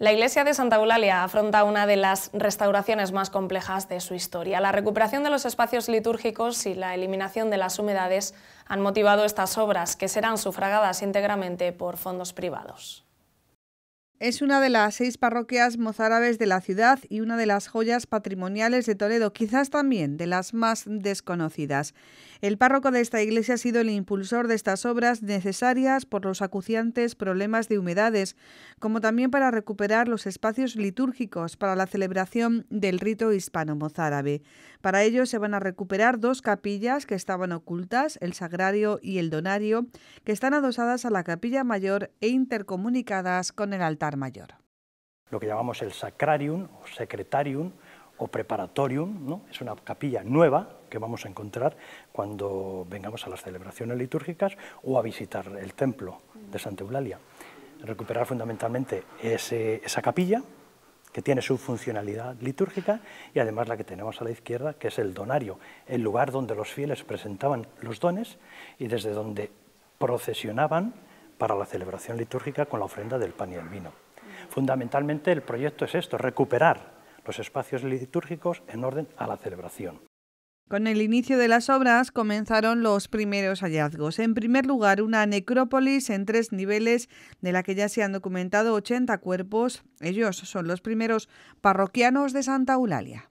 La iglesia de Santa Eulalia afronta una de las restauraciones más complejas de su historia. La recuperación de los espacios litúrgicos y la eliminación de las humedades han motivado estas obras, que serán sufragadas íntegramente por fondos privados. Es una de las seis parroquias mozárabes de la ciudad y una de las joyas patrimoniales de Toledo, quizás también de las más desconocidas. El párroco de esta iglesia ha sido el impulsor de estas obras necesarias por los acuciantes problemas de humedades, como también para recuperar los espacios litúrgicos para la celebración del rito hispano-mozárabe. Para ello se van a recuperar dos capillas que estaban ocultas, el sagrario y el donario, que están adosadas a la capilla mayor e intercomunicadas con el altar mayor. Lo que llamamos el sacrarium o secretarium o preparatorium, ¿no? es una capilla nueva que vamos a encontrar cuando vengamos a las celebraciones litúrgicas o a visitar el templo de Santa Eulalia. Recuperar fundamentalmente esa capilla que tiene su funcionalidad litúrgica y además la que tenemos a la izquierda, que es el donario, el lugar donde los fieles presentaban los dones y desde donde procesionaban para la celebración litúrgica con la ofrenda del pan y el vino. Fundamentalmente el proyecto es esto, recuperar los espacios litúrgicos en orden a la celebración. Con el inicio de las obras comenzaron los primeros hallazgos. En primer lugar, una necrópolis en tres niveles de la que ya se han documentado 80 cuerpos. Ellos son los primeros parroquianos de Santa Eulalia.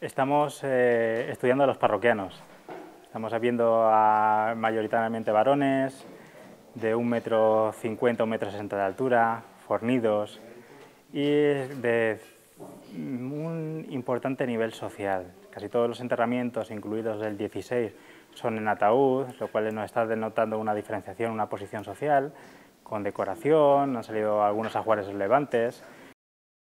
Estamos eh, estudiando a los parroquianos. Estamos viendo a, mayoritariamente varones, de un metro cincuenta, un metro sesenta de altura, fornidos y de un importante nivel social. Casi todos los enterramientos, incluidos el 16, son en ataúd, lo cual nos está denotando una diferenciación, una posición social, con decoración, han salido algunos ajuares relevantes,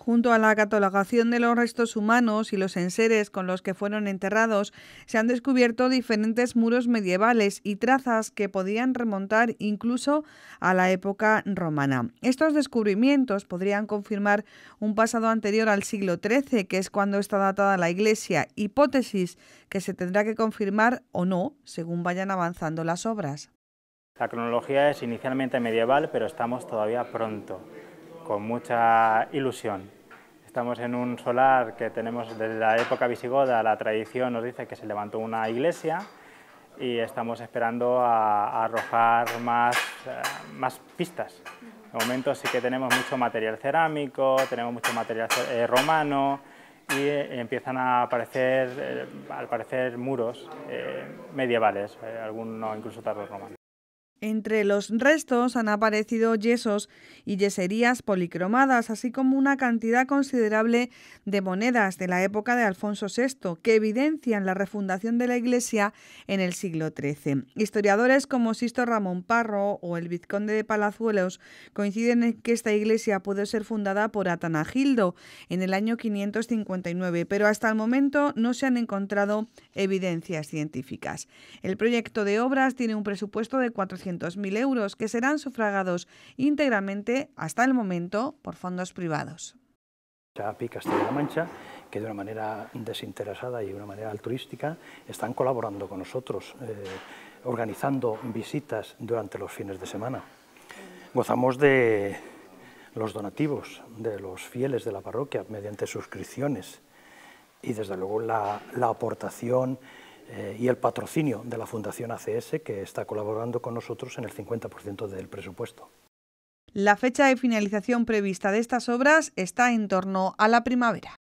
Junto a la catalogación de los restos humanos y los enseres con los que fueron enterrados, se han descubierto diferentes muros medievales y trazas que podían remontar incluso a la época romana. Estos descubrimientos podrían confirmar un pasado anterior al siglo XIII, que es cuando está datada la iglesia, hipótesis que se tendrá que confirmar o no según vayan avanzando las obras. La cronología es inicialmente medieval, pero estamos todavía pronto con mucha ilusión. Estamos en un solar que tenemos desde la época visigoda, la tradición nos dice que se levantó una iglesia y estamos esperando a, arrojar más, eh, más pistas. De momento sí que tenemos mucho material cerámico, tenemos mucho material eh, romano y eh, empiezan a aparecer, al parecer, muros medievales, algunos incluso tardos romanos. Entre los restos han aparecido yesos y yeserías policromadas, así como una cantidad considerable de monedas de la época de Alfonso VI, que evidencian la refundación de la iglesia en el siglo XIII. Historiadores como Sisto Ramón Parro o el vizconde de Palazuelos coinciden en que esta iglesia pudo ser fundada por Atanagildo en el año 559, pero hasta el momento no se han encontrado evidencias científicas. El proyecto de obras tiene un presupuesto de 400 200.000 euros que serán sufragados íntegramente hasta el momento por fondos privados. y Castilla-La Mancha, que de una manera desinteresada y de una manera altruística están colaborando con nosotros, eh, organizando visitas durante los fines de semana. Gozamos de los donativos de los fieles de la parroquia mediante suscripciones y desde luego la, la aportación eh, y el patrocinio de la Fundación ACS, que está colaborando con nosotros en el 50% del presupuesto. La fecha de finalización prevista de estas obras está en torno a la primavera.